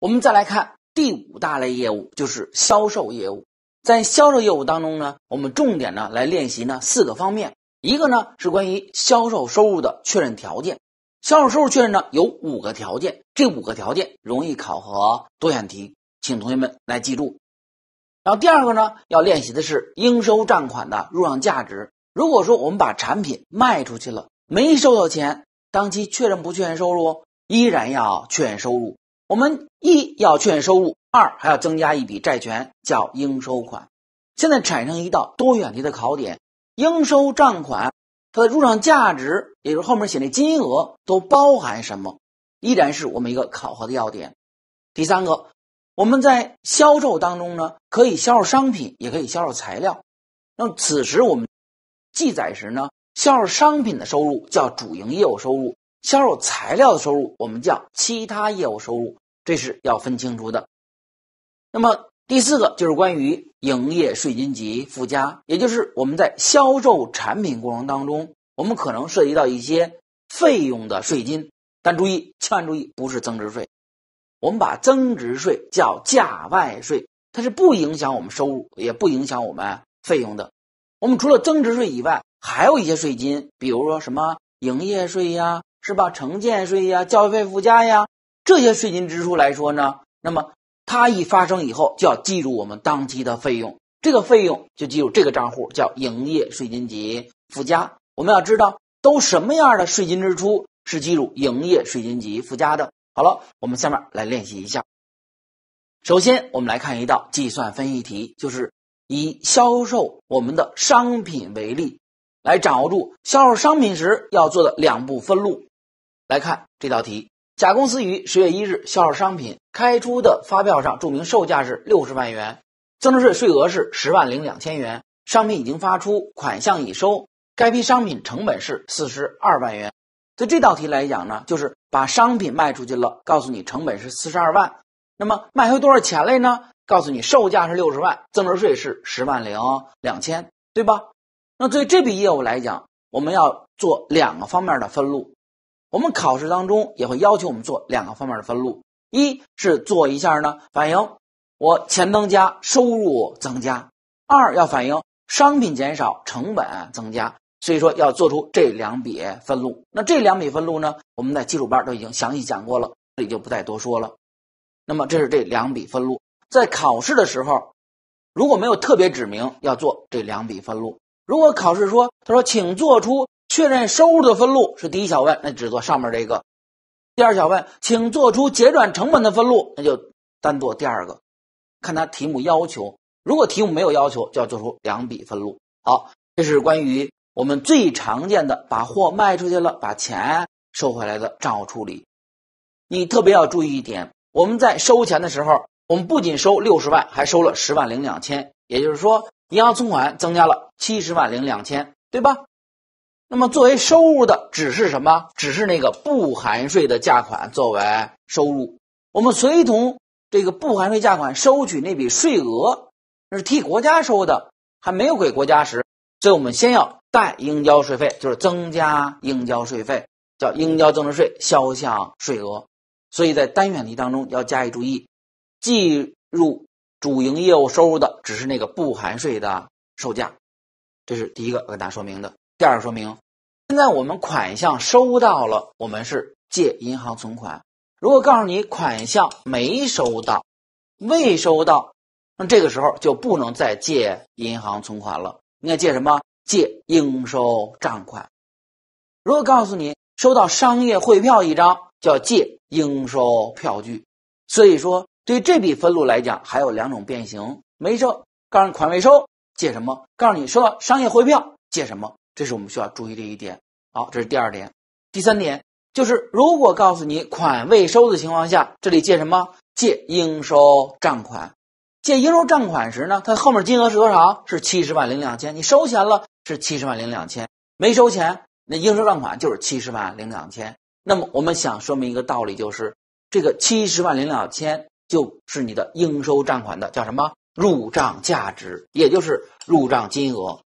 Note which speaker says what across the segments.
Speaker 1: 我们再来看第五大类业务，就是销售业务。在销售业务当中呢，我们重点呢来练习呢四个方面。一个呢是关于销售收入的确认条件，销售收入确认呢有五个条件，这五个条件容易考核多选题，请同学们来记住。然后第二个呢要练习的是应收账款的入账价值。如果说我们把产品卖出去了，没收到钱，当期确认不确认收入，依然要确认收入。我们一要确认收入，二还要增加一笔债权，叫应收款。现在产生一道多选题的考点，应收账款它的入账价值，也就是后面写的金额都包含什么，依然是我们一个考核的要点。第三个，我们在销售当中呢，可以销售商品，也可以销售材料。那此时我们记载时呢，销售商品的收入叫主营业务收入，销售材料的收入我们叫其他业务收入。这是要分清楚的。那么第四个就是关于营业税金及附加，也就是我们在销售产品过程当中，我们可能涉及到一些费用的税金。但注意，千万注意，不是增值税。我们把增值税叫价外税，它是不影响我们收入，也不影响我们费用的。我们除了增值税以外，还有一些税金，比如说什么营业税呀，是吧？城建税呀，教育费附加呀。这些税金支出来说呢，那么它一发生以后就要计入我们当期的费用，这个费用就计入这个账户，叫营业税金及附加。我们要知道都什么样的税金支出是计入营业税金及附加的。好了，我们下面来练习一下。首先，我们来看一道计算分析题，就是以销售我们的商品为例，来掌握住销售商品时要做的两步分录。来看这道题。甲公司于十月一日销售商品，开出的发票上注明售价是六十万元，增值税税额是十万零两千元，商品已经发出，款项已收。该批商品成本是四十二万元。对这道题来讲呢，就是把商品卖出去了，告诉你成本是四十二万，那么卖回多少钱来呢？告诉你售价是六十万，增值税是十万零两千，对吧？那对这笔业务来讲，我们要做两个方面的分录。我们考试当中也会要求我们做两个方面的分录，一是做一下呢反映我钱增加收入增加，二要反映商品减少成本增加，所以说要做出这两笔分录。那这两笔分录呢，我们在基础班都已经详细讲过了，这里就不再多说了。那么这是这两笔分录，在考试的时候，如果没有特别指明要做这两笔分录，如果考试说他说请做出。确认收入的分录是第一小问，那只做上面这个。第二小问，请做出结转成本的分录，那就单做第二个。看他题目要求，如果题目没有要求，就要做出两笔分录。好，这是关于我们最常见的把货卖出去了，把钱收回来的账务处理。你特别要注意一点，我们在收钱的时候，我们不仅收六十万，还收了十万零两千，也就是说，银行存款增加了七十万零两千，对吧？那么，作为收入的只是什么？只是那个不含税的价款作为收入。我们随同这个不含税价款收取那笔税额，那是替国家收的，还没有给国家时，所以我们先要代应交税费，就是增加应交税费，叫应交增值税销项税额。所以在单选题当中要加以注意，计入主营业务收入的只是那个不含税的售价，这是第一个要跟大家说明的。第二说明，现在我们款项收到了，我们是借银行存款。如果告诉你款项没收到，未收到，那这个时候就不能再借银行存款了，应该借什么？借应收账款。如果告诉你收到商业汇票一张，叫借应收票据。所以说，对这笔分录来讲，还有两种变形：没收，告诉款未收，借什么？告诉你收到商业汇票，借什么？这是我们需要注意的一点。好，这是第二点，第三点就是，如果告诉你款未收的情况下，这里借什么？借应收账款。借应收账款时呢，它后面金额是多少？是七十万零两千。你收钱了是七十万零两千，没收钱那应收账款就是七十万零两千。那么我们想说明一个道理，就是这个七十万零两千就是你的应收账款的叫什么入账价值，也就是入账金额。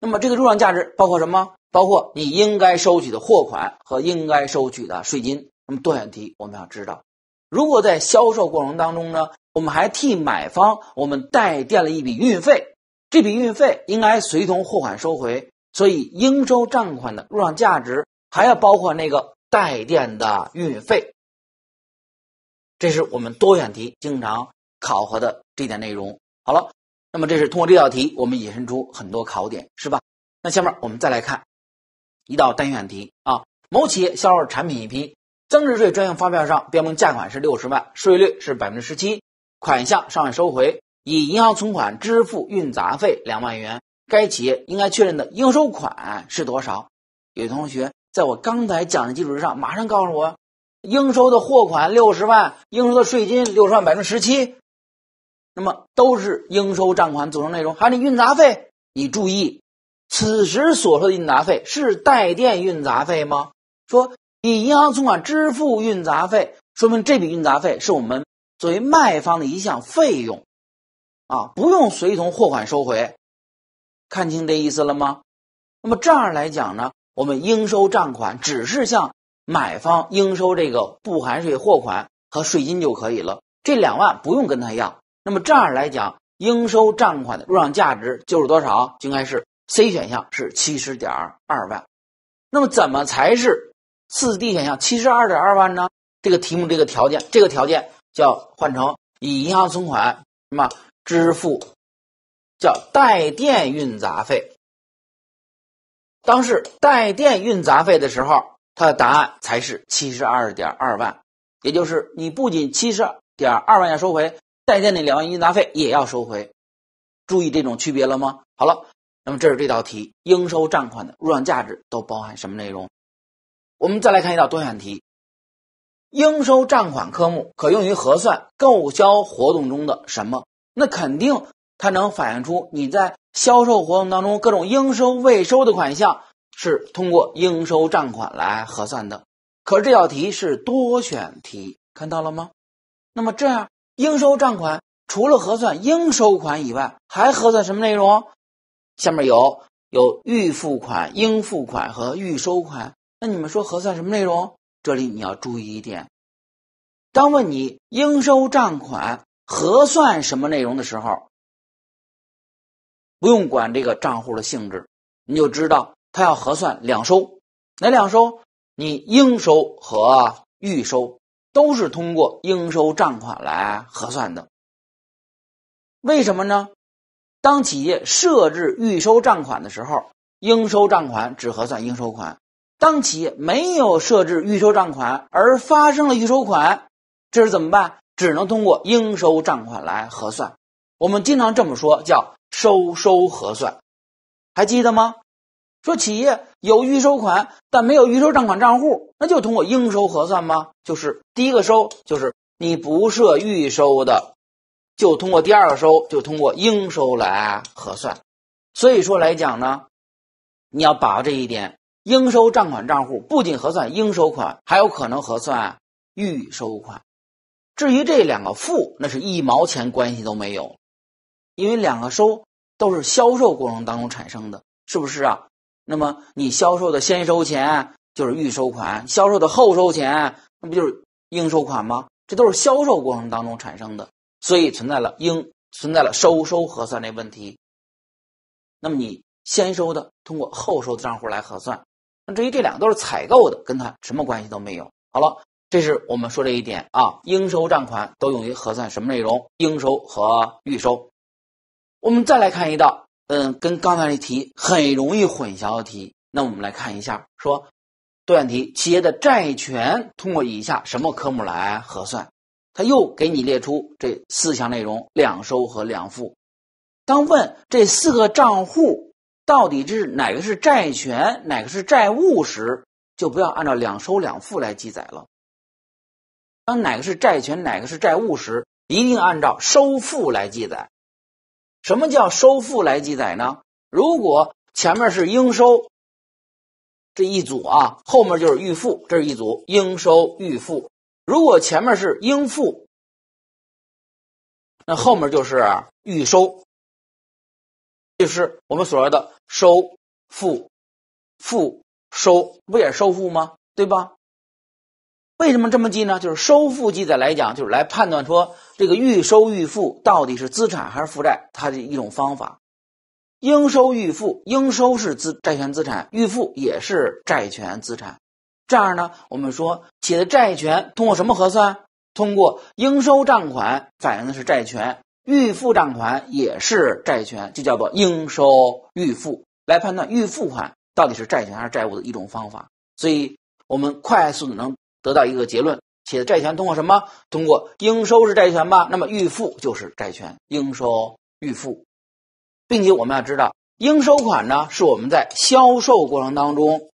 Speaker 1: 那么这个入账价值包括什么？包括你应该收取的货款和应该收取的税金。那么多选题我们要知道，如果在销售过程当中呢，我们还替买方我们代垫了一笔运费，这笔运费应该随同货款收回，所以应收账款的入账价值还要包括那个代垫的运费。这是我们多选题经常考核的这点内容。好了。那么这是通过这道题，我们引申出很多考点，是吧？那下面我们再来看一道单选题啊。某企业销售产品一批，增值税专用发票上标明价款是六十万，税率是百分之十七，款项尚未收回，以银行存款支付运杂费两万元。该企业应该确认的应收款是多少？有的同学在我刚才讲的基础之上，马上告诉我，应收的货款六十万，应收的税金六十万百分之十七。那么都是应收账款组成内容，还有你运杂费，你注意，此时所说的运杂费是带电运杂费吗？说以银行存款支付运杂费，说明这笔运杂费是我们作为卖方的一项费用，啊，不用随同货款收回，看清这意思了吗？那么这样来讲呢，我们应收账款只是向买方应收这个不含税货款和税金就可以了，这两万不用跟他要。那么这样来讲，应收账款的入账价值就是多少？应该是 C 选项是七十点二万。那么怎么才是四 D 选项七十二点二万呢？这个题目这个条件，这个条件叫换成以银行存款什
Speaker 2: 么支付，叫带电运杂费。
Speaker 1: 当是带电运杂费的时候，它的答案才是七十二点二万，也就是你不仅七十点二万要收回。再建的两万应杂费也要收回，注意这种区别了吗？好了，那么这是这道题，应收账款的入账价值都包含什么内容？我们再来看一道多选题，应收账款科目可用于核算购销活动中的什么？那肯定它能反映出你在销售活动当中各种应收未收的款项是通过应收账款来核算的。可是这道题是多选题，看到了吗？那么这样。应收账款除了核算应收款以外，还核算什么内容？下面有有预付款、应付款和预收款。那你们说核算什么内容？这里你要注意一点，当问你应收账款核算什么内
Speaker 2: 容的时候，不用管这个账户的性质，你就知
Speaker 1: 道它要核算两收，哪两收？你应收和预收。都是通过应收账款来核算的。为什么呢？当企业设置预收账款的时候，应收账款只核算应收款；当企业没有设置预收账款而发生了预收款，这是怎么办？只能通过应收账款来核算。我们经常这么说，叫收收核算，还记得吗？说企业有预收款，但没有预收账款账户，那就通过应收核算吗？就是第一个收，就是你不设预收的，就通过第二个收，就通过应收来核算。所以说来讲呢，你要把握这一点，应收账款账户不仅核算应收款，还有可能核算预收款。至于这两个付，那是一毛钱关系都没有，因为两个收都是销售过程当中产生的，是不是啊？那么你销售的先收钱就是预收款，销售的后收钱那不就是应收款吗？这都是销售过程当中产生的，所以存在了应存在了收收核算的问题。那么你先收的通过后收的账户来核算，那至于这两个都是采购的，跟他什么关系都没有。好了，这是我们说这一点啊，应收账款都用于核算什么内容？应收和预收。我们再来看一道。嗯，跟刚才那题很容易混淆的题。那我们来看一下，说多选题，企业的债权通过以下什么科目来核算？他又给你列出这四项内容，两收和两付。当问这四个账户到底是哪个是债权，哪个是债务时，就不要按照两收两付来记载了。当哪个是债权，哪个是债务时，一定按照收付来记载。什么叫收付来记载呢？如果前面是应收，这一组啊，后面就是预付，这一组应收预
Speaker 2: 付。如果前面是应付，那后面就是预收，就是我们所说的收付
Speaker 1: 付收，不也收付吗？对吧？为什么这么记呢？就是收付记载来讲，就是来判断说这个预收预付到底是资产还是负债，它的一种方法。应收预付，应收是资债权资产，预付也是债权资产。这样呢，我们说企业的债权通过什么核算？通过应收账款反映的是债权，预付账款也是债权，就叫做应收预付，来判断预付款到底是债权还是债务的一种方法。所以，我们快速的能。得到一个结论，企业的债权通过什么？通过应收是债权吧？那么预付就是债权，应收预付，并且我们要知道，应收款呢是我们在销售过程当中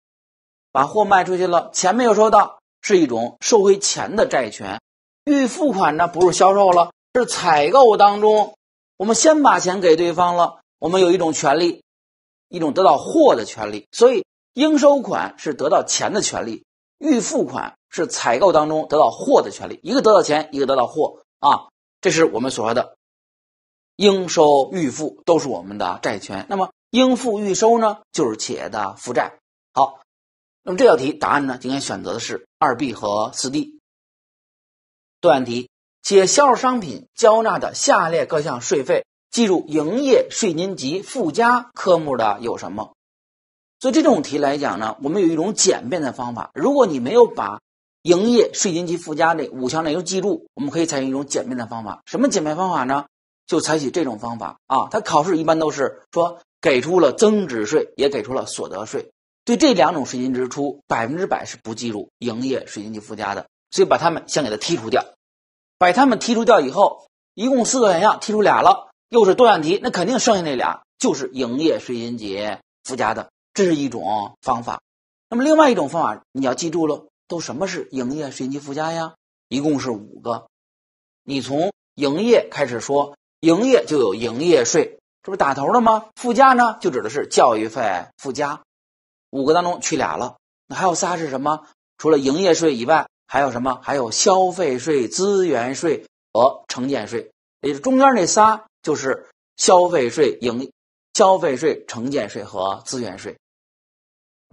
Speaker 1: 把货卖出去了，钱没有收到，是一种收回钱的债权；预付款呢不是销售了，是采购当中我们先把钱给对方了，我们有一种权利，一种得到货的权利，所以应收款是得到钱的权利。预付款是采购当中得到货的权利，一个得到钱，一个得到货啊，这是我们所说的应收预付，都是我们的债权。那么应付预收呢，就是企业的负债。好，那么这道题答案呢，应该选择的是二 B 和四 D。断题，企业销售商品交纳的下列各项税费计入营业税金及附加科目的有什么？所以这种题来讲呢，我们有一种简便的方法。如果你没有把营业税金及附加的五项内容记住，我们可以采用一种简便的方法。什么简便方法呢？就采取这种方法啊。他考试一般都是说给出了增值税，也给出了所得税，对这两种税金支出百分之百是不计入营业税金及附加的，所以把它们先给它剔除掉。把它们剔除掉以后，一共四个选项剔除俩了，又是多选题，那肯定剩下那俩就是营业税金及附加的。这是一种方法，那么另外一种方法你要记住了，都什么是营业税及附加呀？一共是五个，你从营业开始说，营业就有营业税，这不打头了吗？附加呢，就指的是教育费附加，五个当中去俩了，那还有仨是什么？除了营业税以外，还有什么？还有消费税、资源税和城建税，也就中间那仨就是消费税、营消费税、城建税和资源税。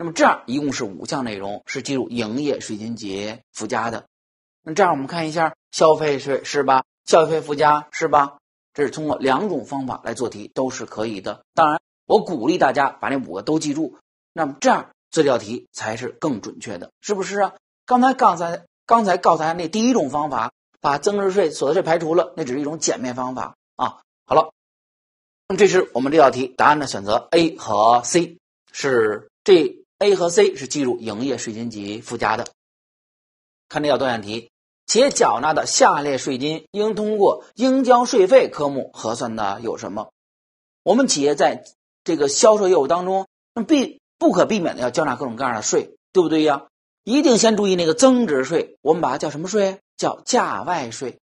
Speaker 1: 那么这样一共是五项内容是计入营业税金节附加的，那这样我们看一下消费税是吧？消费附加是吧？这是通过两种方法来做题都是可以的。当然我鼓励大家把那五个都记住，那么这样做这道题才是更准确的，是不是啊？刚才刚才刚才告诉大家那第一种方法把增值税、所得税排除了，那只是一种简便方法啊。好了，那么这是我们这道题答案的选择 A 和 C 是这。A 和 C 是计入营业税金及附加的。看这道多选题，企业缴纳的下列税金应通过“应交税费”科目核算的有什么？我们企业在这个销售业务当中，那必不可避免的要交纳各种各样的税，对不对呀？一定先注意那个增值税，我们把它叫什么税？叫价外税。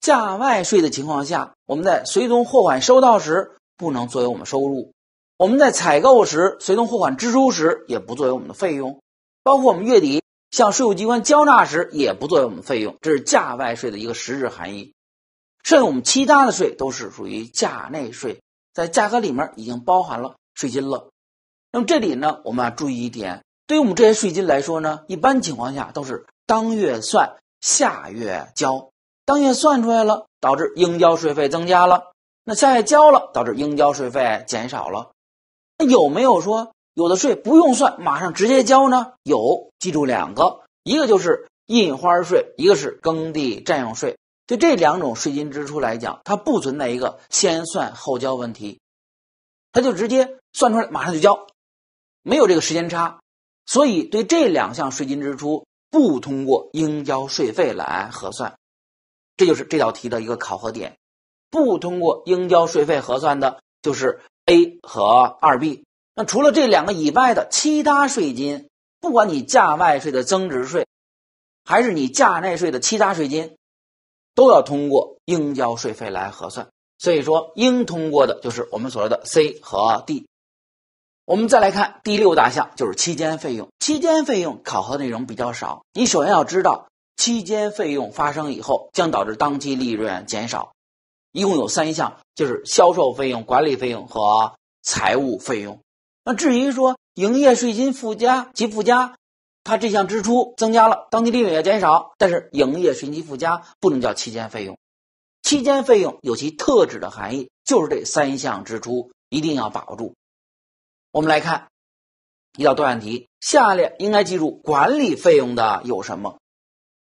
Speaker 1: 价外税的情况下，我们在随同货款收到时，不能作为我们收入。我们在采购时随同货款支出时也不作为我们的费用，包括我们月底向税务机关交纳时也不作为我们费用，这是价外税的一个实质含义。剩下我们其他的税都是属于价内税，在价格里面已经包含了税金了。那么这里呢，我们要注意一点，对于我们这些税金来说呢，一般情况下都是当月算，下月交。当月算出来了，导致应交税费增加了；那下月交了，导致应交税费减少了。有没有说有的税不用算，马上直接交呢？有，记住两个，一个就是印花税，一个是耕地占用税。对这两种税金支出来讲，它不存在一个先算后交问题，它就直接算出来，马上就交，没有这个时间差。所以对这两项税金支出，不通过应交税费来核算，这就是这道题的一个考核点。不通过应交税费核算的，就是。A 和二 B，那除了这两个以外的其他税金，不管你价外税的增值税，还是你价内税的其他税金，都要通过应交税费来核算。所以说，应通过的就是我们所说的 C 和 D。我们再来看第六大项，就是期间费用。期间费用考核内容比较少，你首先要知道，期间费用发生以后将导致当期利润减少。一共有三项，就是销售费用、管理费用和财务费用。那至于说营业税金附加及附加，它这项支出增加了，当地利润也减少，但是营业税金附加不能叫期间费用。期间费用有其特指的含义，就是这三项支出一定要把握住。我们来看一道多选题：下列应该记住管理费用的有什么？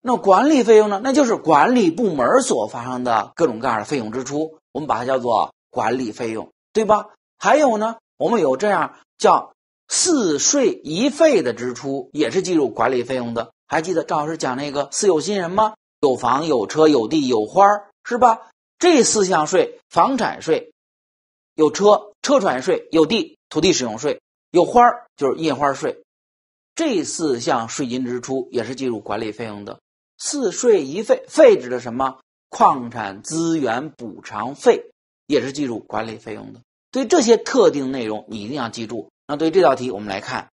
Speaker 1: 那管理费用呢？那就是管理部门所发生的各种各样的费用支出，我们把它叫做管理费用，对吧？还有呢，我们有这样叫四税一费的支出，也是计入管理费用的。还记得赵老师讲那个四有新人吗？有房、有车、有地、有花儿，是吧？这四项税：房产税、有车车船税、有地土地使用税、有花儿就是印花税，这四项税金支出也是计入管理费用的。四税一费，费指的什么？矿产资源补偿费也是计入管理费用的。对这些特定内容，你一定要记住。那对这道题，我们来看，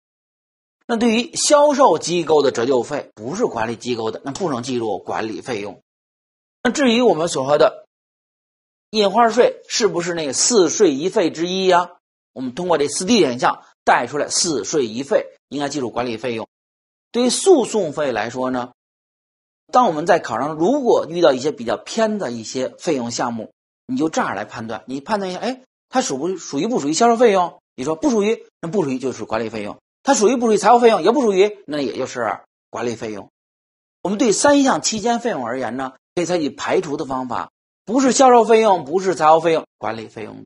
Speaker 1: 那对于销售机构的折旧费，不是管理机构的，那不能计入管理费用。那至于我们所说的印花税，是不是那四税一费之一呀？我们通过这四 D 选项带出来，四税一费应该计入管理费用。对于诉讼费来说呢？当我们在考上，如果遇到一些比较偏的一些费用项目，你就这样来判断，你判断一下，哎，它属不属于不属于销售费用？你说不属于，那不属于就是管理费用。它属于不属于财务费用？也不属于，那也就是管理费用。我们对三项期间费用而言呢，可以采取排除的方法，不是销售费用，不是财务费用，管理费用。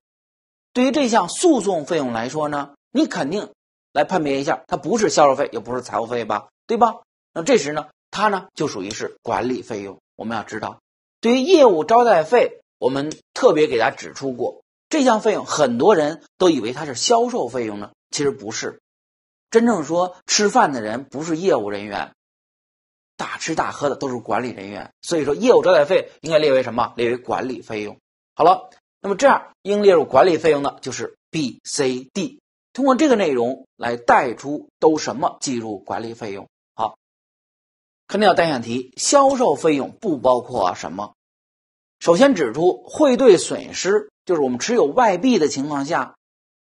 Speaker 1: 对于这项诉讼费用来说呢，你肯定来判别一下，它不是销售费，也不是财务费吧？对吧？那这时呢？它呢就属于是管理费用。我们要知道，对于业务招待费，我们特别给大家指出过，这项费用很多人都以为它是销售费用呢，其实不是。真正说吃饭的人不是业务人员，大吃大喝的都是管理人员。所以说业务招待费应该列为什么？列为管理费用。好了，那么这样应列入管理费用的就是 B、C、D。通过这个内容来带出都什么计入管理费用。肯定要单选题，销售费用不包括什么？首先指出，汇兑损失就是我们持有外币的情况下，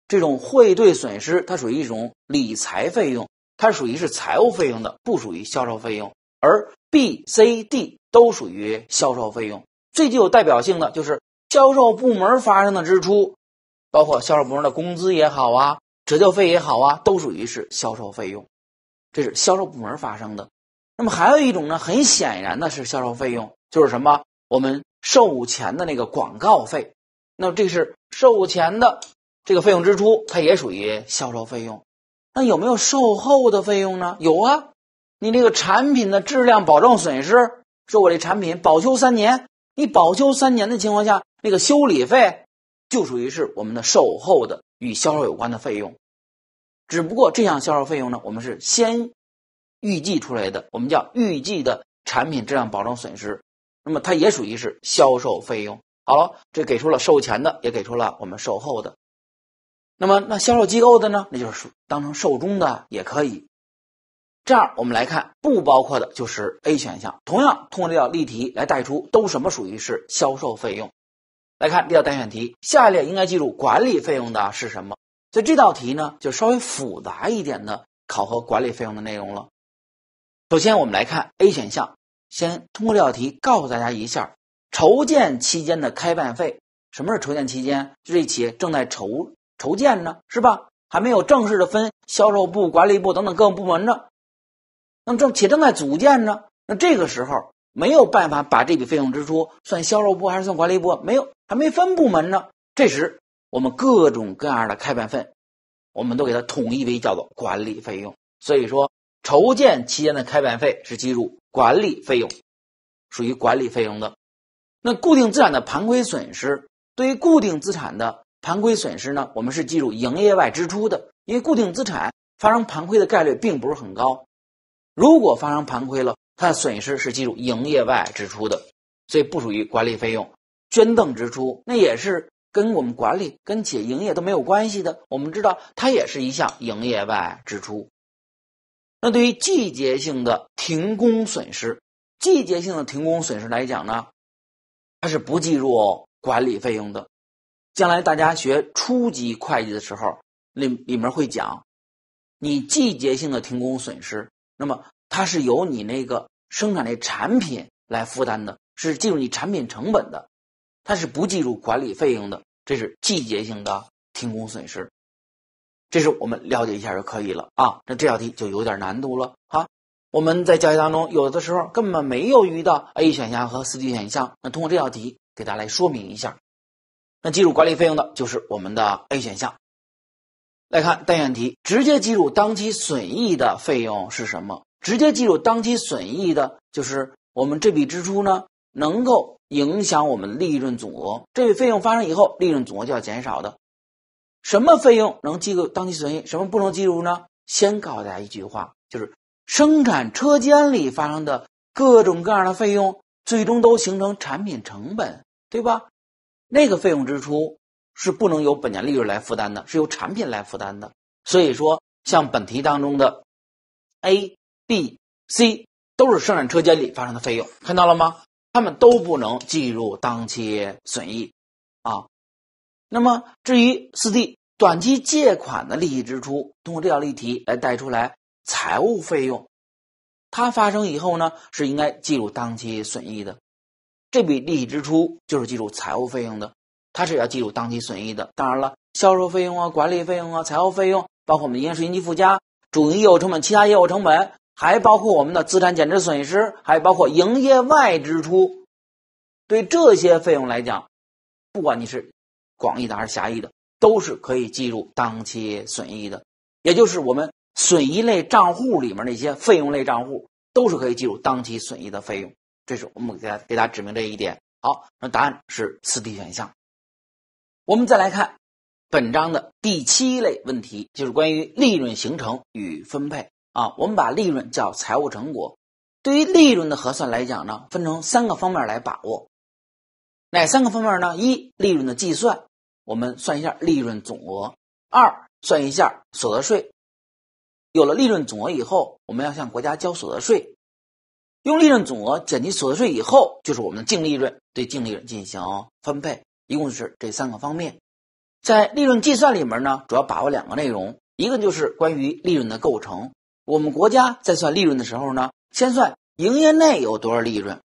Speaker 1: 这种汇兑损失它属于一种理财费用，它属于是财务费用的，不属于销售费用。而 B、C、D 都属于销售费用。最具有代表性的就是销售部门发生的支出，包括销售部门的工资也好啊，折旧费也好啊，都属于是销售费用，这是销售部门发生的。那么还有一种呢，很显然的是销售费用，就是什么？我们售前的那个广告费，那么这是售前的这个费用支出，它也属于销售费用。那有没有售后的费用呢？有啊，你那个产品的质量保证损失，说我这产品保修三年，你保修三年的情况下，那个修理费就属于是我们的售后的与销售有关的费用。只不过这项销售费用呢，我们是先。预计出来的，我们叫预计的产品质量保证损失，那么它也属于是销售费用。好了，这给出了售前的，也给出了我们售后的，那么那销售机构的呢？那就是当成售中的也可以。这样我们来看，不包括的就是 A 选项。同样通过这道例题来带出都什么属于是销售费用。来看这道单选题，下列应该记住管理费用的是什么？所以这道题呢就稍微复杂一点的考核管理费用的内容了。首先，我们来看 A 选项。先通过这道题告诉大家一下，筹建期间的开办费，什么是筹建期间？就这企业正在筹筹建呢，是吧？还没有正式的分销售部、管理部等等各个部门呢。那么正且正在组建呢，那这个时候没有办法把这笔费用支出算销售部还是算管理部？没有，还没分部门呢。这时，我们各种各样的开办费，我们都给它统一为叫做管理费用。所以说。筹建期间的开办费是计入管理费用，属于管理费用的。那固定资产的盘亏损失，对于固定资产的盘亏损失呢，我们是计入营业外支出的，因为固定资产发生盘亏的概率并不是很高。如果发生盘亏了，它的损失是计入营业外支出的，所以不属于管理费用。捐赠支出那也是跟我们管理跟企业营业都没有关系的，我们知道它也是一项营业外支出。那对于季节性的停工损失，季节性的停工损失来讲呢，它是不计入管理费用的。将来大家学初级会计的时候，里里面会讲，你季节性的停工损失，那么它是由你那个生产的产品来负担的，是计入你产品成本的，它是不计入管理费用的。这是季节性的停工损失。这是我们了解一下就可以了啊。那这道题就有点难度了啊。我们在教学当中有的时候根本没有遇到 A 选项和四 D 选项。那通过这道题给大家来说明一下，那记住管理费用的就是我们的 A 选项。来看单选题，直接记住当期损益的费用是什么？直接记住当期损益的，就是我们这笔支出呢，能够影响我们利润总额。这笔费用发生以后，利润总额就要减少的。什么费用能计入当期损益？什么不能计入呢？先告诉大家一句话，就是生产车间里发生的各种各样的费用，最终都形成产品成本，对吧？那个费用支出是不能由本年利润来负担的，是由产品来负担的。所以说，像本题当中的 A、B、C 都是生产车间里发生的费用，看到了吗？它们都不能计入当期损益。那么，至于四 D 短期借款的利息支出，通过这道例题来带出来，财务费用，它发生以后呢，是应该计入当期损益的，这笔利息支出就是计入财务费用的，它是要计入当期损益的。当然了，销售费用啊、管理费用啊、财务费用，包括我们的营业税金及附加、主营业务成本、其他业务成本，还包括我们的资产减值损失，还包括营业外支出，对这些费用来讲，不管你是。广义的还是狭义的，都是可以计入当期损益的，也就是我们损益类账户里面那些费用类账户，都是可以计入当期损益的费用。这是我们给大家给大家指明这一点。好，那答案是四 D 选项。我们再来看本章的第七类问题，就是关于利润形成与分配啊。我们把利润叫财务成果。对于利润的核算来讲呢，分成三个方面来把握，哪三个方面呢？一，利润的计算。我们算一下利润总额，二算一下所得税。有了利润总额以后，我们要向国家交所得税，用利润总额减去所得税以后，就是我们的净利润。对净利润进行分配，一共是这三个方面。在利润计算里面呢，主要把握两个内容，一个就是关于利润的构成。我们国家在算利润的时候呢，先算营业内有多少利润，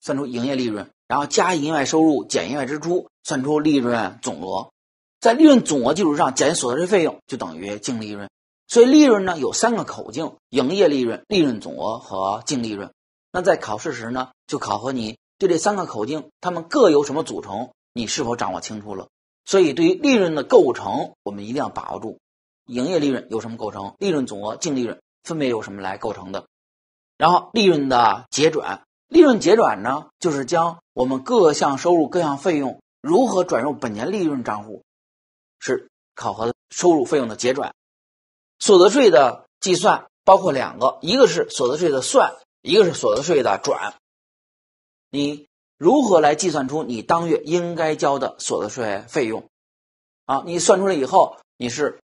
Speaker 1: 算出营业利润，然后加营业外收入，减营业外支出。算出利润总额，在利润总额基础上减所得税费用，就等于净利润。所以利润呢有三个口径：营业利润、利润总额和净利润。那在考试时呢，就考核你对这三个口径它们各由什么组成，你是否掌握清楚了？所以对于利润的构成，我们一定要把握住：营业利润由什么构成？利润总额、净利润分别由什么来构成的？然后利润的结转，利润结转呢，就是将我们各项收入、各项费用。如何转入本年利润账户？是考核收入、费用的结转，所得税的计算包括两个，一个是所得税的算，一个是所得税的转。你如何来计算出你当月应该交的所得税费用？啊，你算出来以后，你是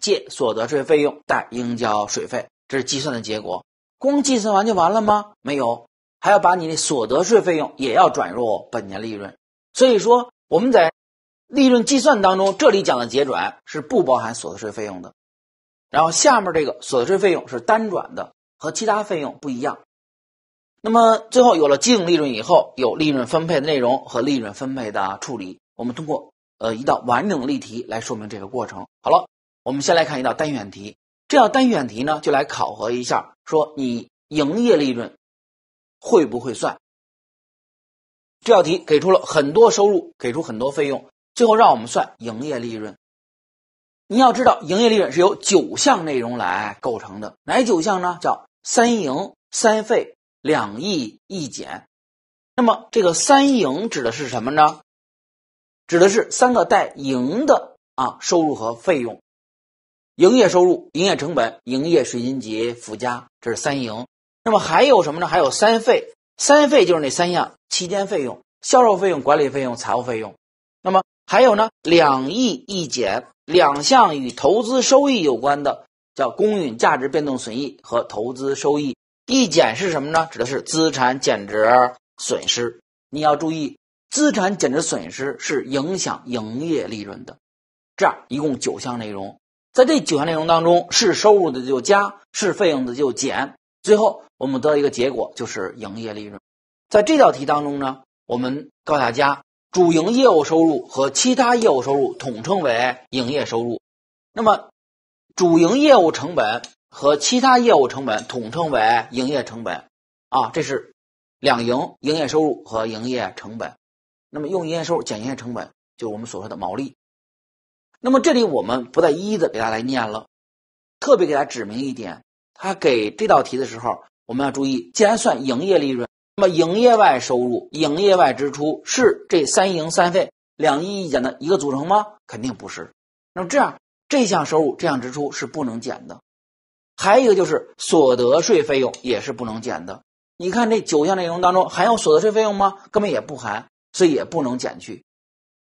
Speaker 1: 借所得税费用，贷应交税费，这是计算的结果。光计算完就完了吗？没有，还要把你所得税费用也要转入本年利润。所以说我们在利润计算当中，这里讲的结转是不包含所得税费用的，然后下面这个所得税费用是单转的，和其他费用不一样。那么最后有了净利润以后，有利润分配的内容和利润分配的处理。我们通过呃一道完整例题来说明这个过程。好了，我们先来看一道单选题。这道单选题呢，就来考核一下，说你营业利润会不会算？这道题给出了很多收入，给出很多费用，最后让我们算营业利润。你要知道，营业利润是由九项内容来构成的，哪九项呢？叫三营、三费、两益、一减。那么这个三营指的是什么呢？指的是三个带营的啊收入和费用，营业收入、营业成本、营业税金及附加，这是三营。那么还有什么呢？还有三费。三费就是那三项期间费用：销售费用、管理费用、财务费用。那么还有呢？两益一减，两项与投资收益有关的，叫公允价值变动损益和投资收益。一减是什么呢？指的是资产减值损失。你要注意，资产减值损失是影响营业利润的。这样一共九项内容，在这九项内容当中，是收入的就加，是费用的就减。最后，我们得到一个结果，就是营业利润。在这道题当中呢，我们告诉大家，主营业务收入和其他业务收入统称为营业收入，那么主营业务成本和其他业务成本统称为营业成本，啊，这是两营营业收入和营业成本，那么用营业收入减营业成本，就是我们所说的毛利。那么这里我们不再一一的给大家来念了，特别给大家指明一点。他给这道题的时候，我们要注意，既然算营业利润，那么营业外收入、营业外支出是这三营三费两益一减的一个组成吗？肯定不是。那么这样，这项收入、这项支出是不能减的。还有一个就是所得税费用也是不能减的。你看这九项内容当中含有所得税费用吗？根本也不含，所以也不能减去。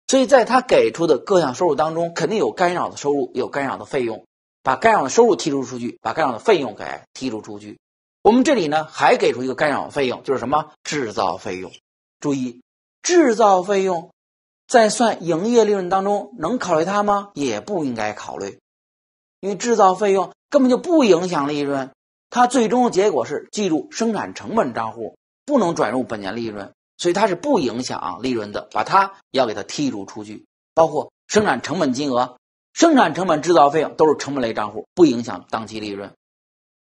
Speaker 1: 所以在他给出的各项收入当中，肯定有干扰的收入，有干扰的费用。把干扰的收入剔除出去，把干扰的费用给剔除出去。我们这里呢还给出一个干扰费用，就是什么制造费用。注意，制造费用在算营业利润当中能考虑它吗？也不应该考虑，因为制造费用根本就不影响利润。它最终的结果是计入生产成本账户，不能转入本年利润，所以它是不影响利润的。把它要给它剔除出去，包括生产成本金额。生产成本、制造费用都是成本类账户，不影响当期利润。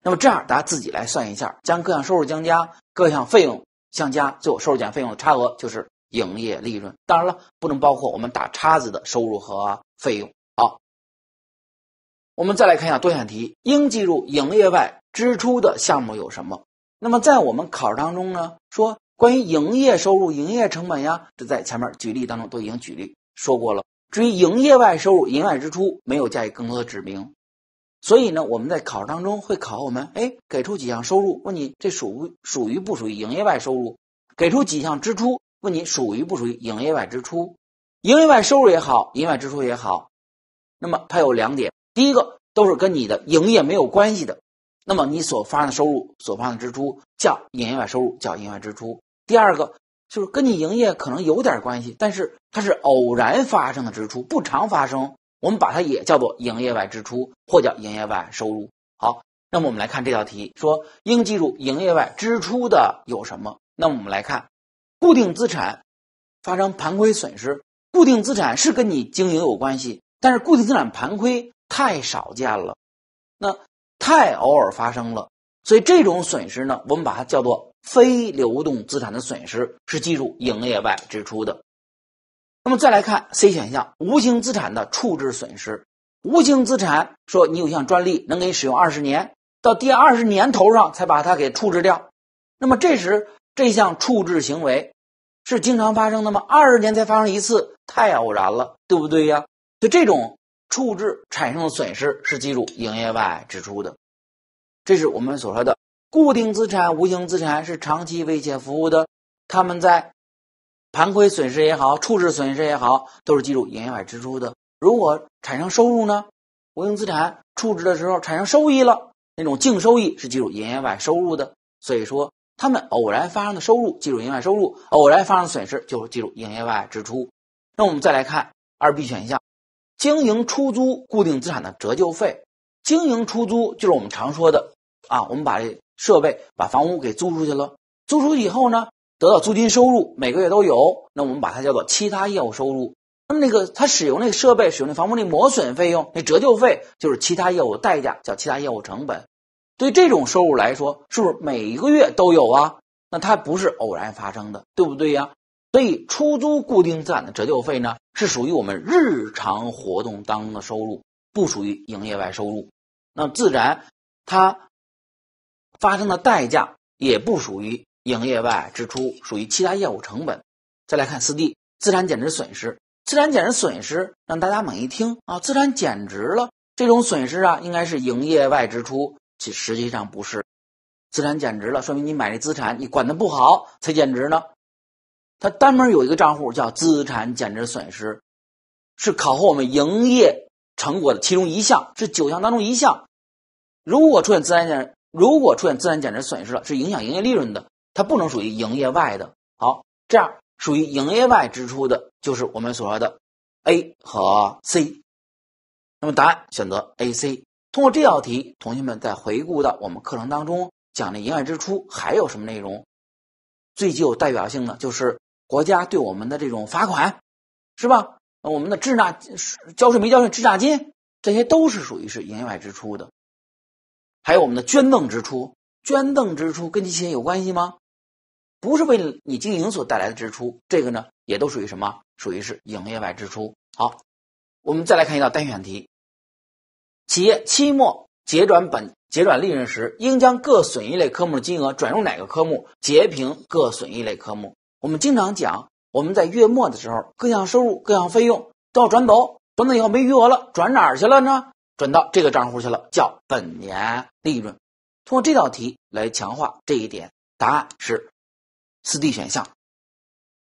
Speaker 1: 那么这样，大家自己来算一下，将各项收入相加，各项费用相加，最后收入减费用的差额就是营业利润。当然了，不能包括我们打叉子的收入和费用。好，我们再来看一下多选题，应计入营业外支出的项目有什么？那么在我们考试当中呢，说关于营业收入、营业成本呀，这在前面举例当中都已经举例说过了。至于营业外收入、营业外支出，没有加以更多的指明，所以呢，我们在考试当中会考我们，哎，给出几项收入，问你这属不属于不属于营业外收入；给出几项支出，问你属于不属于营业外支出。营业外收入也好，营业外支出也好，那么它有两点：第一个都是跟你的营业没有关系的，那么你所发生的收入、所发生的支出叫营业外收入，叫营业外支出；第二个。就是跟你营业可能有点关系，但是它是偶然发生的支出，不常发生，我们把它也叫做营业外支出，或叫营业外收入。好，那么我们来看这道题，说应记入营业外支出的有什么？那么我们来看，固定资产发生盘亏损失，固定资产是跟你经营有关系，但是固定资产盘亏太少见了，那太偶尔发生了，所以这种损失呢，我们把它叫做。非流动资产的损失是计入营业外支出的。那么再来看 C 选项，无形资产的处置损失。无形资产说你有项专利能给你使用二十年，到第二十年头上才把它给处置掉。那么这时这项处置行为是经常发生？的吗？二十年才发生一次，太偶然了，对不对呀？就这种处置产生的损失是计入营业外支出的。这是我们所说的。固定资产、无形资产是长期为企业服务的，他们在盘亏损失也好、处置损失也好，都是计入营业外支出的。如果产生收入呢？无形资产处置的时候产生收益了，那种净收益是计入营业外收入的。所以说，他们偶然发生的收入计入营业外收入，偶然发生的损失就是计入营业外支出。那我们再来看二 B 选项，经营出租固定资产的折旧费，经营出租就是我们常说的啊，我们把。这设备把房屋给租出去了，租出去以后呢，得到租金收入，每个月都有。那我们把它叫做其他业务收入。那么那个他使用那个设备、使用那房屋那磨损费用、那折旧费，就是其他业务代价，叫其他业务成本。对这种收入来说，是不是每一个月都有啊？那它不是偶然发生的，对不对呀？所以出租固定资产的折旧费呢，是属于我们日常活动当中的收入，不属于营业外收入。那自然，它。发生的代价也不属于营业外支出，属于其他业务成本。再来看四 D 资产减值损失，资产减值损失让大家猛一听啊，资产减值了，这种损失啊应该是营业外支出，其实际上不是。资产减值了，说明你买的资产你管的不好才减值呢。它单门有一个账户叫资产减值损失，是考核我们营业成果的其中一项，是九项当中一项。如果出现资产减值，如果出现资产减值损失了，是影响营业利润的，它不能属于营业外的。好，这样属于营业外支出的就是我们所说的 A 和 C。那么答案选择 AC。通过这道题，同学们再回顾到我们课程当中讲的营业支出还有什么内容？最具有代表性的就是国家对我们的这种罚款，是吧？我们的滞纳、交税没交税滞纳金，这些都是属于是营业外支出的。还有我们的捐赠支出，捐赠支出跟这些有关系吗？不是为了你经营所带来的支出，这个呢也都属于什么？属于是营业外支出。好，我们再来看一道单选题。企业期末结转本结转利润时，应将各损益类科目的金额转入哪个科目？截平各损益类科目。我们经常讲，我们在月末的时候，各项收入、各项费用都要转走，转走以后没余额了，转哪儿去了呢？转到这个账户去了，叫本年利润。通过这道题来强化这一点，答案是四 D 选项。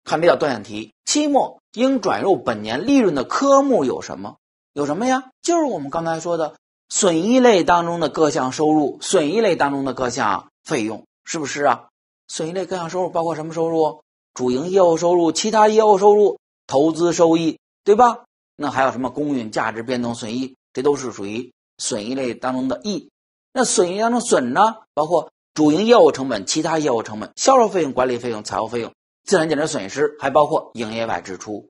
Speaker 1: 看这道断选题，期末应转入本年利润的科目有什么？有什么呀？就是我们刚才说的损益类当中的各项收入，损益类当中的各项费用，是不是啊？损益类各项收入包括什么收入？主营业务收入、其他业务收入、投资收益，对吧？那还有什么公允价值变动损益？这都是属于损益类当中的益，那损益当中损呢？包括主营业务成本、其他业务成本、销售费用、管理费用、财务费用、资产减值损失，还包括营业外支出。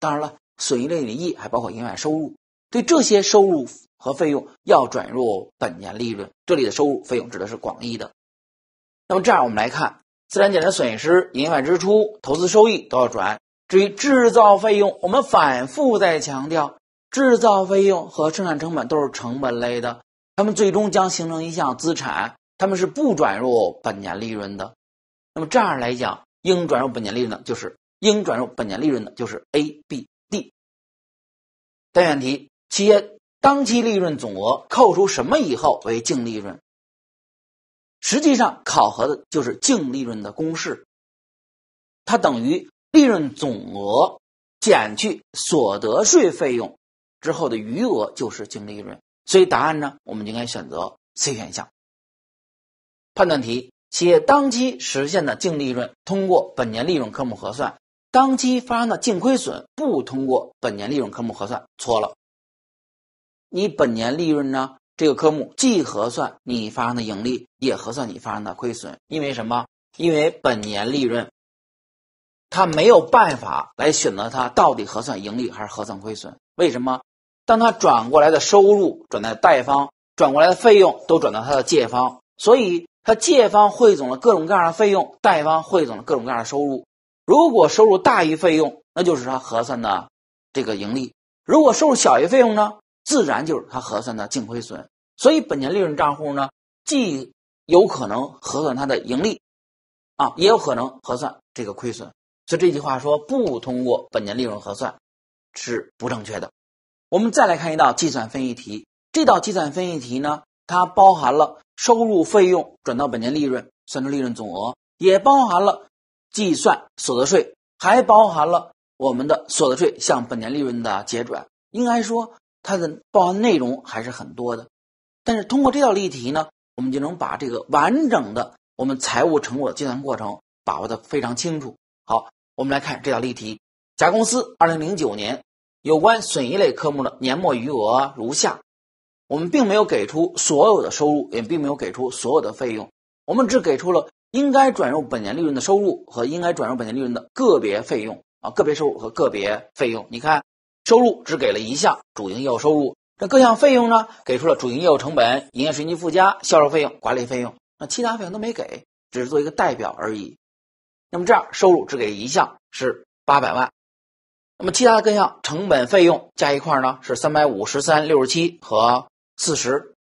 Speaker 1: 当然了，损益类的益还包括营业外收入。对这些收入和费用要转入本年利润。这里的收入、费用指的是广义的。那么这样我们来看，资产减值损失、营业外支出、投资收益都要转。至于制造费用，我们反复在强调。制造费用和生产成本都是成本类的，它们最终将形成一项资产，他们是不转入本年利润的。那么这样来讲，应转入本年利润的就是应转入本年利润的就是 A、B、D。单选题：企业当期利润总额扣除什么以后为净利润？实际上考核的就是净利润的公式，它等于利润总额减去所得税费用。之后的余额就是净利润，所以答案呢，我们应该选择 C 选项。判断题：企业当期实现的净利润通过本年利润科目核算，当期发生的净亏损不通过本年利润科目核算。错了，你本年利润呢这个科目既核算你发生的盈利，也核算你发生的亏损，因为什么？因为本年利润，它没有办法来选择它到底核算盈利还是核算亏损，为什么？当他转过来的收入转到贷方，转过来的费用都转到他的借方，所以他借方汇总了各种各样的费用，贷方汇总了各种各样的收入。如果收入大于费用，那就是他核算的这个盈利；如果收入小于费用呢，自然就是他核算的净亏损。所以，本年利润账户呢，既有可能核算它的盈利，啊，也有可能核算这个亏损。所以这句话说不通过本年利润核算，是不正确的。我们再来看一道计算分析题。这道计算分析题呢，它包含了收入、费用转到本年利润，算出利润总额，也包含了计算所得税，还包含了我们的所得税向本年利润的结转。应该说，它的包含内容还是很多的。但是通过这道例题呢，我们就能把这个完整的我们财务成果的计算过程把握得非常清楚。好，我们来看这道例题：甲公司2009年。有关损益类科目的年末余额如下，我们并没有给出所有的收入，也并没有给出所有的费用，我们只给出了应该转入本年利润的收入和应该转入本年利润的个别费用啊，个别收入和个别费用。你看，收入只给了一项主营业务收入，这各项费用呢，给出了主营业务成本、营业税金附加、销售费用、管理费用，那其他费用都没给，只是做一个代表而已。那么这样，收入只给一项是八百万。那么其他的各项成本费用加一块呢是三百五十三六十七和四十。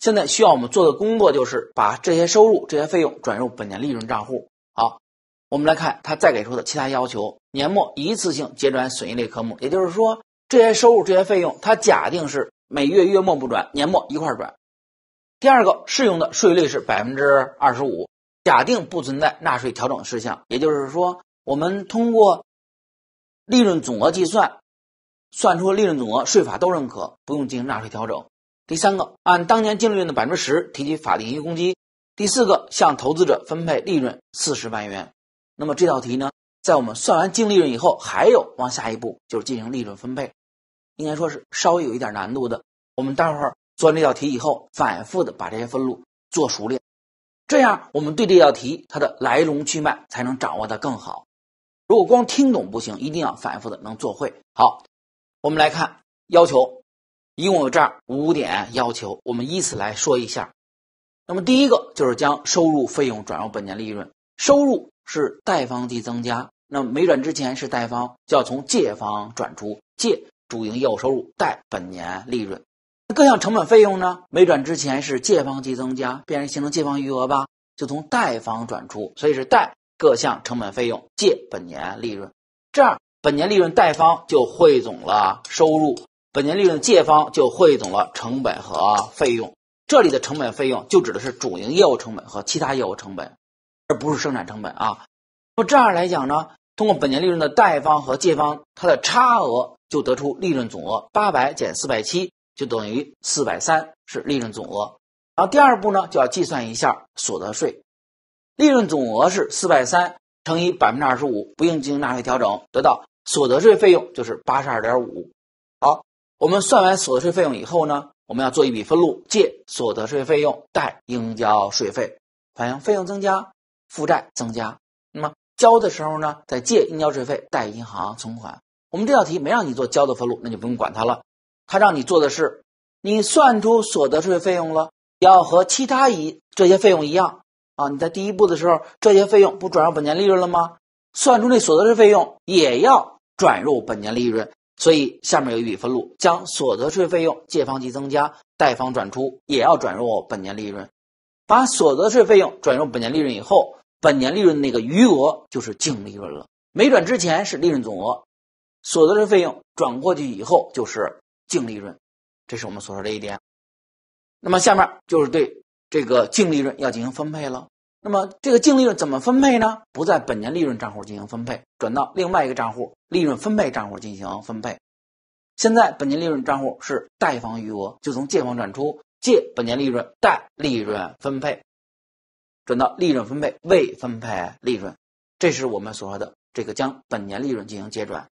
Speaker 1: 现在需要我们做的工作就是把这些收入、这些费用转入本年利润账户。好，我们来看它再给出的其他要求：年末一次性结转损益类科目，也就是说这些收入、这些费用，它假定是每月月末不转，年末一块转。第二个适用的税率是百分之二十五，假定不存在纳税调整事项，也就是说我们通过。利润总额计算，算出利润总额，税法都认可，不用进行纳税调整。第三个，按当年净利润的百分之十提取法定盈余公积。第四个，向投资者分配利润四十万元。那么这道题呢，在我们算完净利润以后，还有往下一步就是进行利润分配，应该说是稍微有一点难度的。我们待会儿做这道题以后，反复的把这些分录做熟练，这样我们对这道题它的来龙去脉才能掌握的更好。如果光听懂不行，一定要反复的能做会。好，我们来看要求，一共有这样五点要求，我们依次来说一下。那么第一个就是将收入费用转入本年利润，收入是贷方即增加，那么没转之前是贷方，就要从借方转出，借主营业务收入，贷本年利润。各项成本费用呢，没转之前是借方即增加，变成形成借方余额吧，就从贷方转出，所以是贷。各项成本费用借本年利润，这样本年利润贷方就汇总了收入，本年利润借方就汇总了成本和费用。这里的成本费用就指的是主营业务成本和其他业务成本，而不是生产成本啊。那么这样来讲呢，通过本年利润的贷方和借方，它的差额就得出利润总额，八百减四百七就等于四百三，是利润总额。然后第二步呢，就要计算一下所得税。利润总额是四百三乘以百分之二十五，不应进行纳税调整，得到所得税费用就是八十二点五。好，我们算完所得税费用以后呢，我们要做一笔分录，借所得税费用，贷应交税费，反映费用增加，负债增加。那么交的时候呢，再借应交税费，贷银行存款。我们这道题没让你做交的分录，那就不用管它了。它让你做的是，你算出所得税费用了，要和其他一这些费用一样。啊，你在第一步的时候，这些费用不转入本年利润了吗？算出那所得税费用也要转入本年利润，所以下面有一笔分录，将所得税费用借方及增加，贷方转出，也要转入本年利润。把所得税费用转入本年利润以后，本年利润那个余额就是净利润了。没转之前是利润总额，所得税费用转过去以后就是净利润，这是我们所说的一点。那么下面就是对。这个净利润要进行分配了，那么这个净利润怎么分配呢？不在本年利润账户进行分配，转到另外一个账户——利润分配账户进行分配。现在本年利润账户是贷方余额，就从借方转出，借本年利润，贷利润分配，转到利润分配未分配利润。这是我们所说的这个将本年利润进行结转。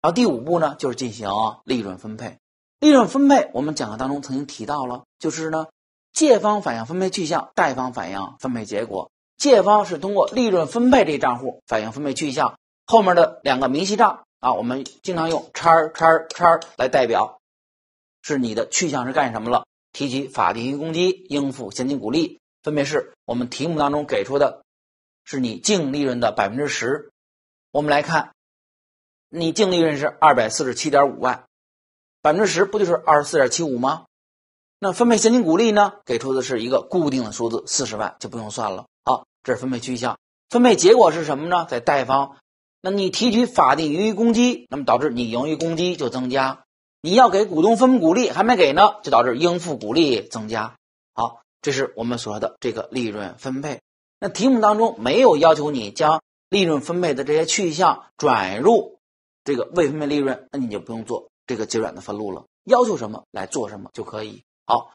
Speaker 1: 然后第五步呢，就是进行利润分配。利润分配，我们讲课当中曾经提到了，就是呢。借方反映分配去向，贷方反映分配结果。借方是通过利润分配这账户反映分配去向，后面的两个明细账啊，我们经常用叉叉叉来代表，是你的去向是干什么了？提取法定性公积、应付现金股利，分别是我们题目当中给出的，是你净利润的百分之十。我们来看，你净利润是二百四十七点五万，百分之十不就是二十四点七五吗？那分配现金股利呢？给出的是一个固定的数字，四十万就不用算了。好，这是分配去向。分配结果是什么呢？在贷方，那你提取法定盈余公积，那么导致你盈余公积就增加。你要给股东分股利，还没给呢，就导致应付股利增加。好，这是我们所说的这个利润分配。那题目当中没有要求你将利润分配的这些去向转入这个未分配利润，那你就不用做这个结转的分录了。要求什么来做什么就可以。好，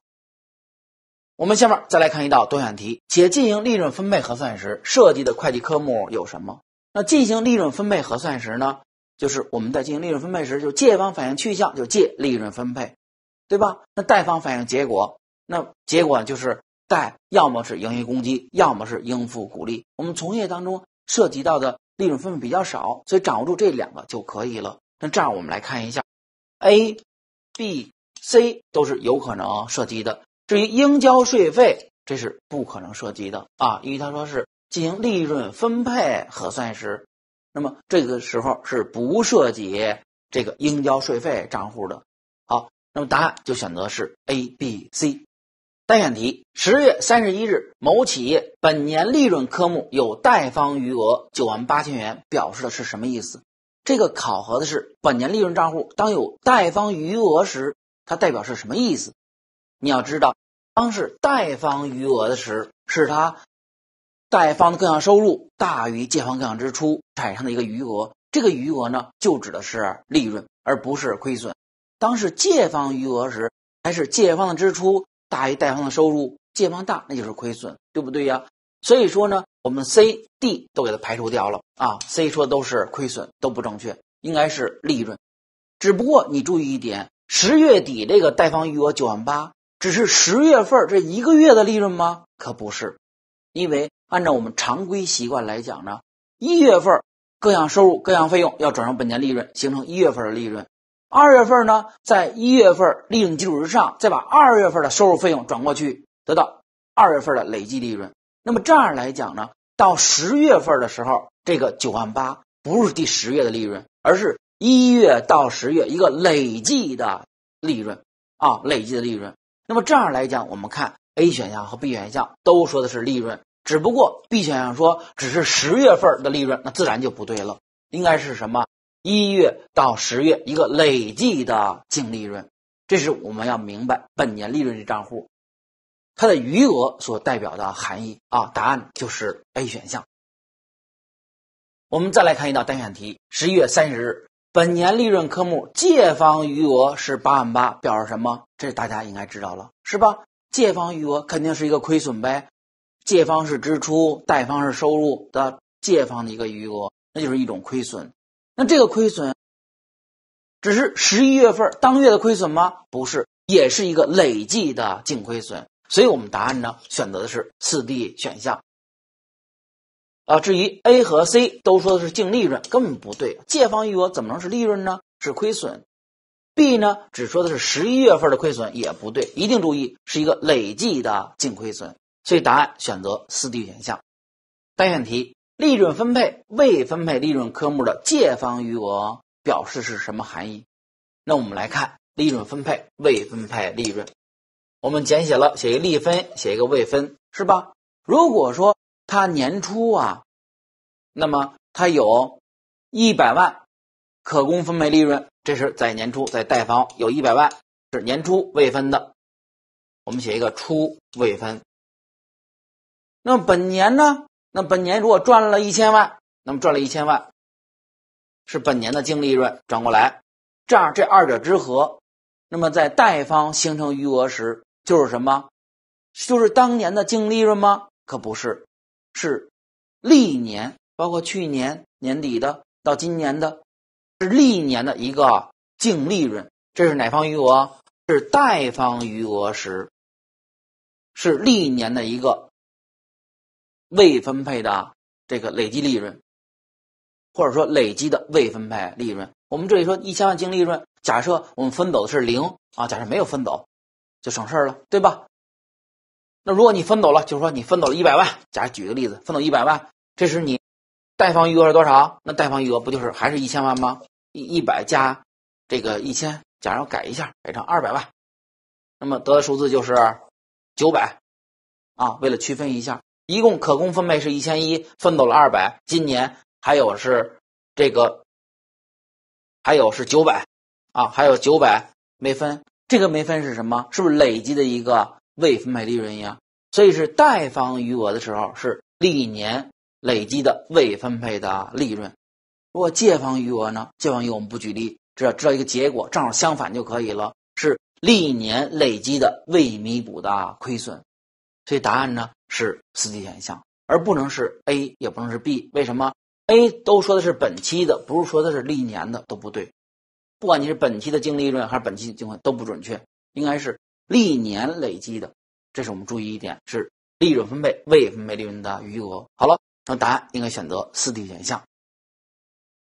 Speaker 1: 我们下面再来看一道多选题，且进行利润分配核算时涉及的会计科目有什么？那进行利润分配核算时呢，就是我们在进行利润分配时，就借方反映去向，就借利润分配，对吧？那贷方反映结果，那结果就是贷，要么是盈余公积，要么是应付股利。我们从业当中涉及到的利润分配比较少，所以掌握住这两个就可以了。那这样我们来看一下，A、B。C 都是有可能涉及的，至于应交税费，这是不可能涉及的啊，因为他说是进行利润分配核算时，那么这个时候是不涉及这个应交税费账户的。好，那么答案就选择是 A、B、C。单选题：十月三十一日，某企业本年利润科目有贷方余额九万八千元，表示的是什么意思？这个考核的是本年利润账户当有贷方余额时。它代表是什么意思？你要知道，当是贷方余额的时，是它贷方的各项收入大于借方各项支出产生的一个余额。这个余额呢，就指的是利润，而不是亏损。当是借方余额时，还是借方的支出大于贷方的收入，借方大那就是亏损，对不对呀？所以说呢，我们 C、D 都给它排除掉了啊。C 说都是亏损，都不正确，应该是利润。只不过你注意一点。十月底这个贷方余额九万八，只是十月份这一个月的利润吗？可不是，因为按照我们常规习惯来讲呢，一月份各项收入、各项费用要转成本年利润，形成一月份的利润；二月份呢，在一月份利润基础之上，再把二月份的收入费用转过去，得到二月份的累计利润。那么这样来讲呢，到十月份的时候，这个九万八不是第十月的利润，而是。一月到十月一个累计的利润啊，累计的利润。那么这样来讲，我们看 A 选项和 B 选项都说的是利润，只不过 B 选项说只是十月份的利润，那自然就不对了。应该是什么？一月到十月一个累计的净利润，这是我们要明白本年利润的账户，它的余额所代表的含义啊。答案就是 A 选项。我们再来看一道单选题：十一月三十日。本年利润科目借方余额是八万八，表示什么？这大家应该知道了，是吧？借方余额肯定是一个亏损呗，借方是支出，贷方是收入的借方的一个余额，那就是一种亏损。那这个亏损只是十一月份当月的亏损吗？不是，也是一个累计的净亏损。所以我们答案呢，选择的是四 D 选项。啊，至于 A 和 C 都说的是净利润，根本不对。借方余额怎么能是利润呢？是亏损。B 呢，只说的是十一月份的亏损，也不对。一定注意，是一个累计的净亏损。所以答案选择四 D 选项。单选题，利润分配未分配利润科目的借方余额表示是什么含义？那我们来看利润分配未分配利润，我们简写了，写一个利分，写一个未分，是吧？如果说。他年初啊，那么他有，一百万，可供分配利润，这是在年初在贷方有一百万，是年初未分的，我们写一个初
Speaker 2: 未分。那么本年呢？那本年如果赚了一千万，那么赚了一千万，是本年的净利润转过来，这样这二
Speaker 1: 者之和，那么在贷方形成余额时就是什么？就是当年的净利润吗？可不是。是历年，包括去年年底的到今年的，是历年的一个净利润。这是哪方余额？是贷方余额时，是历年的一个未分配的这个累计利润，或者说累积的未分配利润。我们这里说一千万净利润，假设我们分走的是零啊，假设没有分走，就省事儿了，对吧？那如果你分走了，就是说你分走了一百万，假如举个例子，分走一百万，这时你贷方余额是多少？那贷方余额不就是还是一千万吗？一一百加这个一千，假如改一下，改成二百万，那么得的数字就是九百，啊，为了区分一下，一共可供分配是一千一，分走了二百，今年还有是这个还有是九百，啊，还有九百没分，这个没分是什么？是不是累积的一个？未分配利润一样，所以是贷方余额的时候是历年累积的未分配的利润。如果借方余额呢？借方余额我们不举例，只要知道一个结果，正好相反就可以了，是历年累积的未弥补的亏损。所以答案呢是四 D 选项，而不能是 A，也不能是 B。为什么 A 都说的是本期的，不是说的是历年的，都不对。不管你是本期的净利润还是本期的净亏，都不准确，应该是。历年累积的，这是我们注意一点是利润分配未分配利润的余额。好了，那答案应该选择四 D 选项。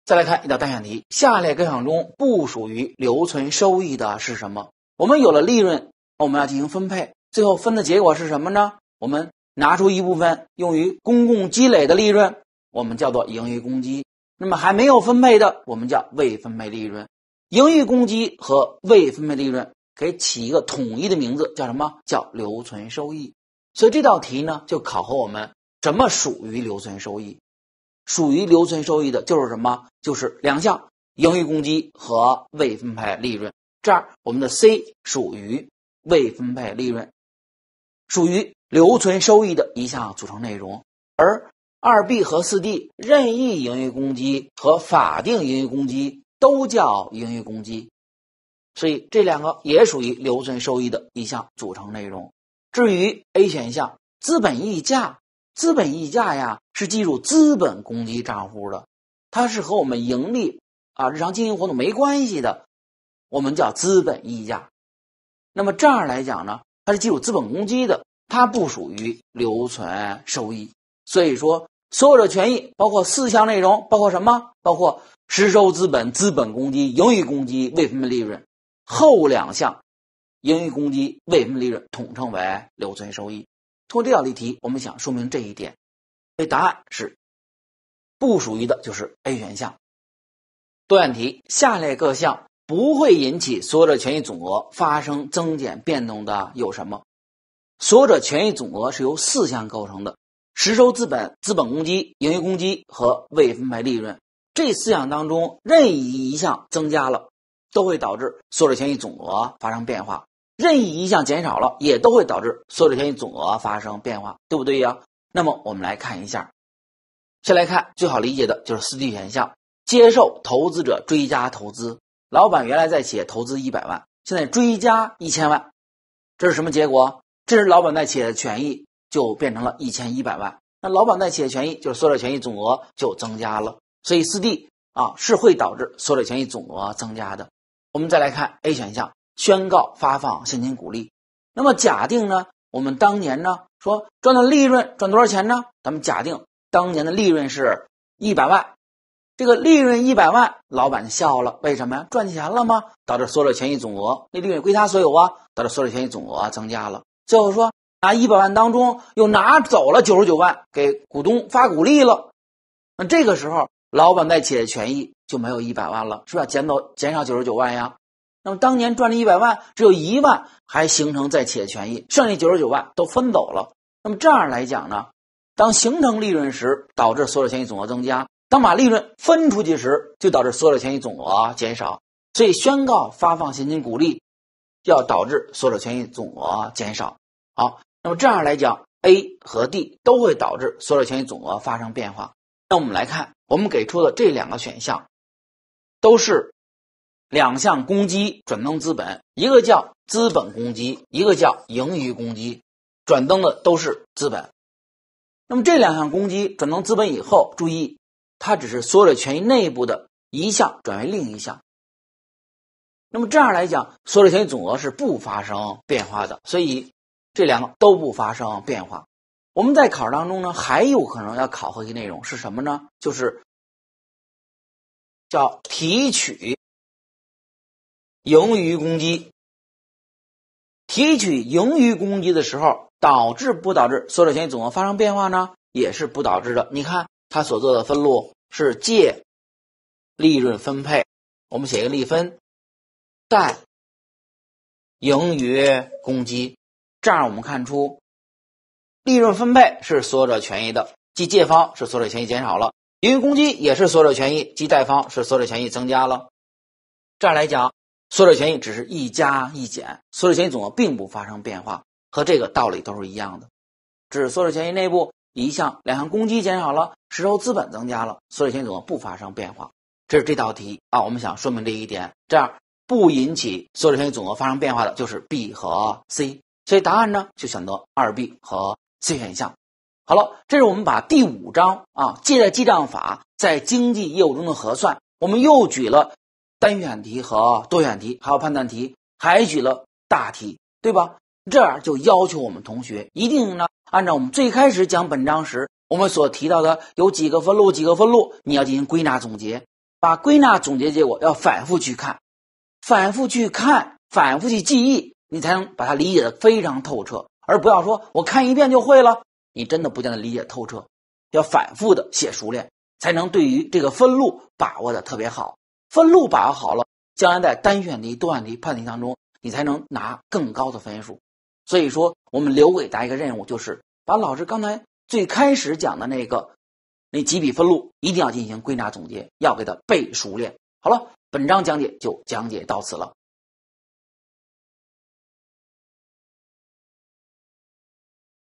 Speaker 1: 再来看一道单选题：下列各项中不属于留存收益的是什么？我们有了利润，我们要进行分配，最后分的结果是什么呢？我们拿出一部分用于公共积累的利润，我们叫做盈余公积。那么还没有分配的，我们叫未分配利润。盈余公积和未分配利润。给起一个统一的名字，叫什么？叫留存收益。所以这道题呢，就考核我们什么属于留存收益？属于留存收益的就是什么？就是两项盈余公积和未分配利润。这儿我们的 C 属于未分配利润，属于留存收益的一项组成内容。而二 B 和四 D 任意盈余公积和法定盈余公积都叫盈余公积。所以这两个也属于留存收益的一项组成内容。至于 A 选项，资本溢价，资本溢价呀，是计入资本公积账户的，它是和我们盈利啊、日常经营活动没关系的，我们叫资本溢价。那么这样来讲呢，它是计入资本公积的，它不属于留存收益。所以说，所有的权益包括四项内容，包括什么？包括实收资本、资本公积、盈余公积、未分配利润。后两项，盈余公积、未分利润统称为留存收
Speaker 2: 益。通过这道例题，我们想说明这一点。所以答案是不
Speaker 1: 属于的就是 A 选项。多选题：下列各项不会引起所有者权益总额发生增减变动的有什么？所有者权益总额是由四项构成的：实收资本、资本公积、盈余公积和未分配利润。这四项当中，任意一项增加了。都会导致所有者权益总额发生变化，任意一项减少了，也都会导致所有者权益总额发生变化，对不对呀？那么我们来看一下，先来看最好理解的就是四 D 选项，接受投资者追加投资，老板原来在企业投资一百万，现在追加一千万，这是什么结果？这是老板在企业的权益就变成了一千一百万，那老板在企业权益就是所有者权益总额就增加了，所以四 D 啊是会导致所有者权益总额增加的。我们再来看 A 选项，宣告发放现金股利。那么假定呢，我们当年呢说赚的利润赚多少钱呢？咱们假定当年的利润是一百万，这个利润一百万，老板笑了，为什么呀？赚钱了吗？导致所有权益总额，那利润归他所有啊，导致所有权益总额增加了。最后说拿一百万当中又拿走了九十九万给股东发股利了，那这个时候老板在企业权益。就没有一百万了，是吧？减走减少九十九万呀，那么当年赚了一百万，只有一万还形成在企业权益，剩下九十九万都分走了。那么这样来讲呢，当形成利润时，导致所有权益总额增加；当把利润分出去时，就导致所有权益总额减少。所以宣告发放现金股利，要导致所有权益总额减少。好，那么这样来讲，A 和 D 都会导致所有权益总额发生变化。那我们来看，我们给出的这两个选项。都是两项公积转增资本，一个叫资本公积，一个叫盈余公积，转增的都是资本。那么这两项公积转增资本以后，注意它只是所有的权益内部的一项转为另一项。那么这样来讲，所有权益总额是不发生变化的，所以这两个都不发生变化。我们在考试当中呢，还有可能要考核的内容是什么呢？就
Speaker 2: 是。叫提取
Speaker 1: 盈余公积。提取盈余公积的时候，导致不导致所有者权益总额发生变化呢？也是不导致的。你看，他所做的分录是借利润分配，我们写一个利分，
Speaker 2: 贷盈余公积。这样我们看出，
Speaker 1: 利润分配是所有者权益的，即借方是所有者权益减少了。盈余公积也是所有者权益，即贷方是所有者权益增加了。这样来讲，所有者权益只是一加一减，所有者权益总额并不发生变化，和这个道理都是一样的。只是所有者权益内部一项、两项公积减少了，实收资本增加了，所有者权益总额不发生变化。这是这道题啊，我们想说明这一点，这样不引起所有者权益总额发生变化的就是 B 和 C，所以答案呢就选择二 B 和 C 选项。好了，这是我们把第五章啊借贷记账法在经济业务中的核算，我们又举了单选题和多选题，还有判断题，还举了大题，对吧？这样就要求我们同学一定呢，按照我们最开始讲本章时，我们所提到的有几个分录，几个分录，你要进行归纳总结，把归纳总结结果要反复去看，反复去看，反复去记忆，你才能把它理解的非常透彻，而不要说我看一遍就会了。你真的不见得理解透彻，要反复的写熟练，才能对于这个分路把握的特别好。分路把握好了，将来在单选题、多选题、判题当中，你才能拿更高的分数。所以说，我们留给大家一个任务，就是把老师刚才最开始讲的那个那几笔分路，一定要进行归纳总结，要给它背熟练。好了，本章讲解就讲解到此了。